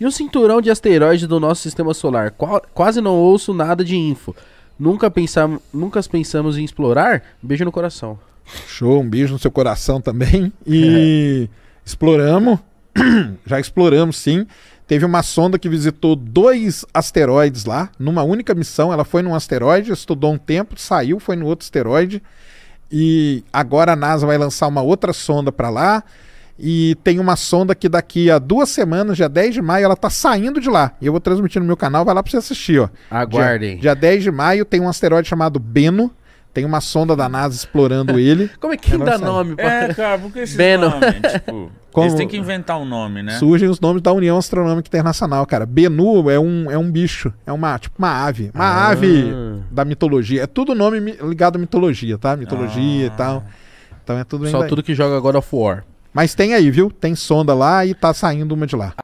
E o cinturão de asteroides do nosso sistema solar? Qua quase não ouço nada de info. Nunca, pensam nunca pensamos em explorar? Beijo no coração. Show, um beijo no seu coração também. E é. exploramos, já exploramos sim. Teve uma sonda que visitou dois asteroides lá, numa única missão. Ela foi num asteroide, estudou um tempo, saiu, foi no outro asteroide. E agora a NASA vai lançar uma outra sonda para lá. E tem uma sonda que daqui a duas semanas, dia 10 de maio, ela tá saindo de lá. E eu vou transmitir no meu canal, vai lá pra você assistir, ó. Aguardem. Dia, dia 10 de maio tem um asteroide chamado Beno. Tem uma sonda da NASA explorando ele. Como é que dá nome? Pra... É, cara, porque esse Beno. tipo... Como... Eles têm que inventar um nome, né? Surgem os nomes da União Astronômica Internacional, cara. Benu é um, é um bicho, é uma, tipo, uma ave. Uma ah. ave da mitologia. É tudo nome ligado à mitologia, tá? Mitologia ah. e tal. Então é tudo Só tudo que joga agora of War. Mas tem aí, viu? Tem sonda lá e tá saindo uma de lá.